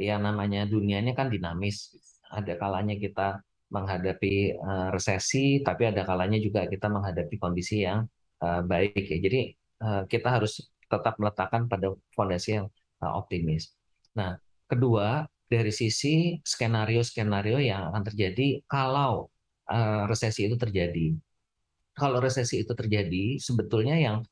yang namanya dunianya kan dinamis. Ada kalanya kita menghadapi eh, resesi, tapi ada kalanya juga kita menghadapi kondisi yang eh, baik ya. Jadi eh, kita harus tetap meletakkan pada fondasi yang optimis. Nah, kedua dari sisi skenario-skenario yang akan terjadi kalau resesi itu terjadi. Kalau resesi itu terjadi, sebetulnya yang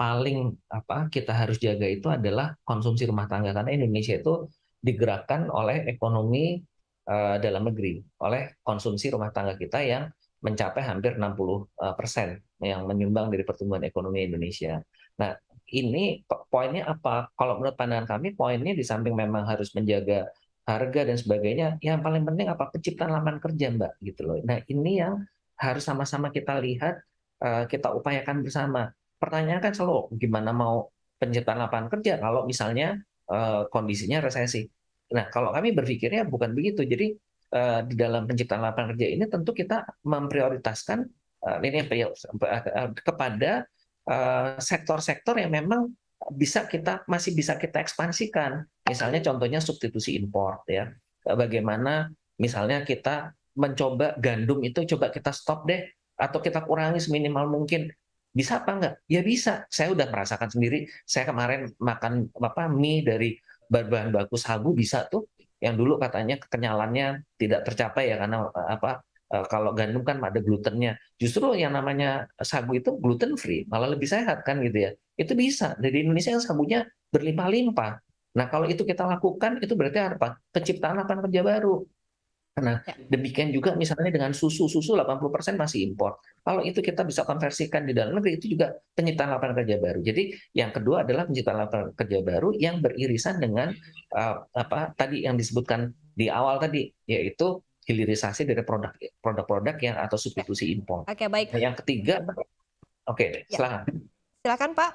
paling apa kita harus jaga itu adalah konsumsi rumah tangga karena Indonesia itu digerakkan oleh ekonomi uh, dalam negeri, oleh konsumsi rumah tangga kita yang mencapai hampir 60 eh, persen yang menyumbang dari pertumbuhan ekonomi Indonesia. Nah, ini poinnya apa? Kalau menurut pandangan kami, poinnya di samping memang harus menjaga harga dan sebagainya, yang paling penting apa? Penciptaan lapangan kerja, Mbak, gitu loh. Nah, ini yang harus sama-sama kita lihat, eh, kita upayakan bersama. Pertanyaan kan selalu, gimana mau penciptaan lapangan kerja kalau misalnya Eh, kondisinya resesi. Nah, kalau kami berpikirnya bukan begitu. Jadi eh, di dalam penciptaan lapangan kerja ini tentu kita memprioritaskan uh, ini kepada sektor-sektor sektor -sektor yang memang bisa kita masih bisa kita ekspansikan. Misalnya contohnya substitusi impor ya. Bagaimana misalnya kita mencoba gandum itu coba kita stop deh atau kita kurangi seminimal mungkin bisa apa enggak? Ya bisa. Saya udah merasakan sendiri. Saya kemarin makan apa mie dari bahan-bahan baku sagu bisa tuh yang dulu katanya kekenyalannya tidak tercapai ya karena eh, apa eh, kalau gandum kan ada glutennya. Justru yang namanya sagu itu gluten free, malah lebih sehat kan gitu ya. Itu bisa. Jadi Indonesia yang sagunya berlimpah-limpah. Nah, kalau itu kita lakukan itu berarti apa? Penciptaan lapangan kerja baru. Nah, demikian juga misalnya dengan susu, susu 80% masih impor. Kalau itu kita bisa konversikan di dalam negeri, itu juga penciptaan lapangan kerja baru. Jadi yang kedua adalah penciptaan lapangan kerja baru yang beririsan dengan uh, apa tadi yang disebutkan di awal tadi, yaitu hilirisasi dari produk produk yang atau substitusi impor. Oke, okay, baik. Nah, yang ketiga, oke, okay, ya. silakan. Silakan Pak.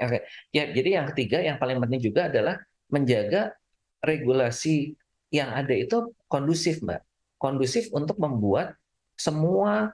Oke, okay. ya jadi yang ketiga yang paling penting juga adalah menjaga regulasi yang ada itu kondusif, Mbak. Kondusif untuk membuat semua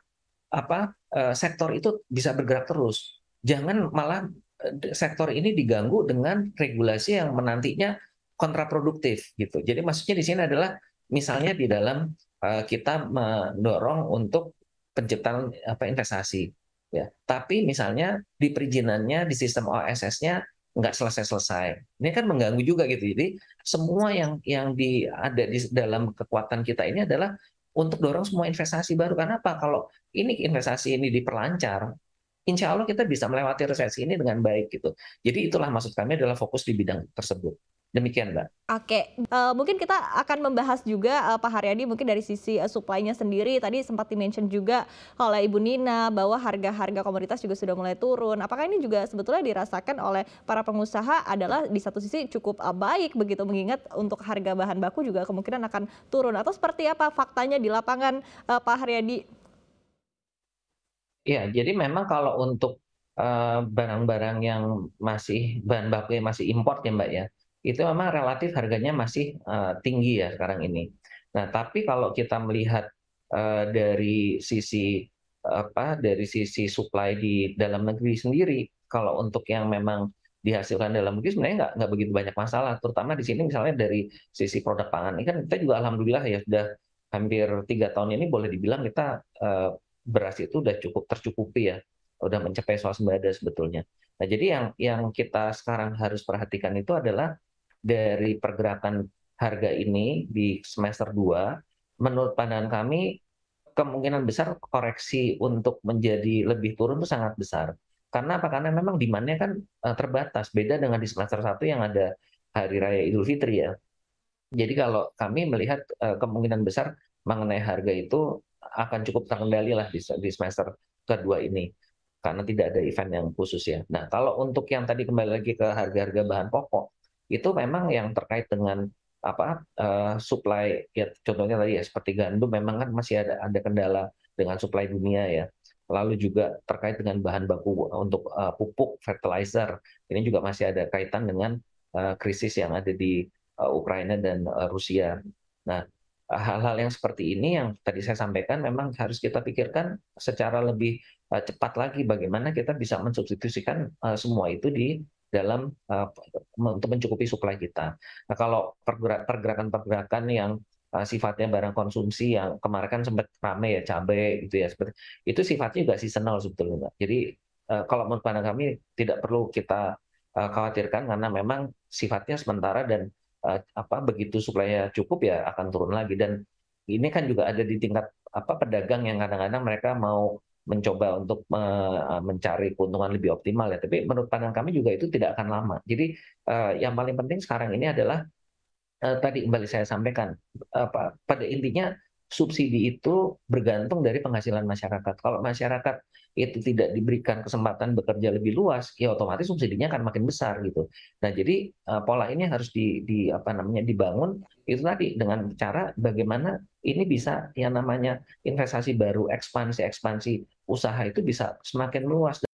apa eh, sektor itu bisa bergerak terus. Jangan malah eh, sektor ini diganggu dengan regulasi yang menantinya kontraproduktif gitu. Jadi maksudnya di sini adalah misalnya di dalam eh, kita mendorong untuk penciptaan apa investasi ya. Tapi misalnya di perizinannya di sistem OSS-nya nggak selesai-selesai. Ini kan mengganggu juga gitu. Jadi semua yang yang di ada di dalam kekuatan kita ini adalah untuk dorong semua investasi baru. Karena apa? Kalau ini investasi ini diperlancar, insya Allah kita bisa melewati resesi ini dengan baik gitu. Jadi itulah maksud kami adalah fokus di bidang tersebut. Demikian, Mbak. Oke, uh, mungkin kita akan membahas juga uh, Pak Haryadi mungkin dari sisi uh, supply-nya sendiri. Tadi sempat di-mention juga oleh Ibu Nina bahwa harga-harga komoditas juga sudah mulai turun. Apakah ini juga sebetulnya dirasakan oleh para pengusaha adalah di satu sisi cukup uh, baik begitu mengingat untuk harga bahan baku juga kemungkinan akan turun atau seperti apa faktanya di lapangan uh, Pak Haryadi? Ya, jadi memang kalau untuk barang-barang uh, yang masih bahan baku yang masih import ya Mbak ya itu memang relatif harganya masih uh, tinggi ya sekarang ini. Nah, tapi kalau kita melihat uh, dari sisi apa dari sisi supply di dalam negeri sendiri, kalau untuk yang memang dihasilkan dalam negeri sebenarnya nggak nggak begitu banyak masalah, terutama di sini misalnya dari sisi produk pangan ini kan kita juga alhamdulillah ya sudah hampir tiga tahun ini boleh dibilang kita uh, beras itu sudah cukup tercukupi ya, sudah mencapai swasembada sebetulnya. Nah, jadi yang yang kita sekarang harus perhatikan itu adalah dari pergerakan harga ini di semester 2, menurut pandangan kami kemungkinan besar koreksi untuk menjadi lebih turun itu sangat besar. Karena apa? Karena memang demand-nya kan eh, terbatas, beda dengan di semester 1 yang ada hari raya Idul Fitri ya. Jadi kalau kami melihat eh, kemungkinan besar mengenai harga itu akan cukup terkendali lah di semester kedua ini karena tidak ada event yang khusus ya. Nah, kalau untuk yang tadi kembali lagi ke harga-harga bahan pokok, itu memang yang terkait dengan apa uh, supply ya contohnya tadi ya seperti gandum memang kan masih ada ada kendala dengan supply dunia ya lalu juga terkait dengan bahan baku untuk uh, pupuk fertilizer ini juga masih ada kaitan dengan uh, krisis yang ada di uh, Ukraina dan uh, Rusia nah hal-hal yang seperti ini yang tadi saya sampaikan memang harus kita pikirkan secara lebih cepat lagi bagaimana kita bisa mensubstitusikan semua itu di dalam uh, untuk mencukupi suplai kita. Nah, kalau pergerakan-pergerakan yang uh, sifatnya barang konsumsi yang kemarin kan sempat rame ya cabai gitu ya seperti itu sifatnya juga seasonal sebetulnya. Jadi uh, kalau menurut pandang kami tidak perlu kita uh, khawatirkan karena memang sifatnya sementara dan uh, apa begitu suplainya cukup ya akan turun lagi dan ini kan juga ada di tingkat apa pedagang yang kadang-kadang mereka mau mencoba untuk eh, mencari keuntungan lebih optimal ya. Tapi menurut pandangan kami juga itu tidak akan lama. Jadi eh, yang paling penting sekarang ini adalah eh, tadi kembali saya sampaikan pada intinya subsidi itu bergantung dari penghasilan masyarakat. Kalau masyarakat itu tidak diberikan kesempatan bekerja lebih luas, ya otomatis subsidinya akan makin besar gitu. Nah, jadi eh, pola ini harus di, di apa namanya dibangun itu tadi dengan cara bagaimana ini bisa yang namanya investasi baru, ekspansi-ekspansi usaha itu bisa semakin luas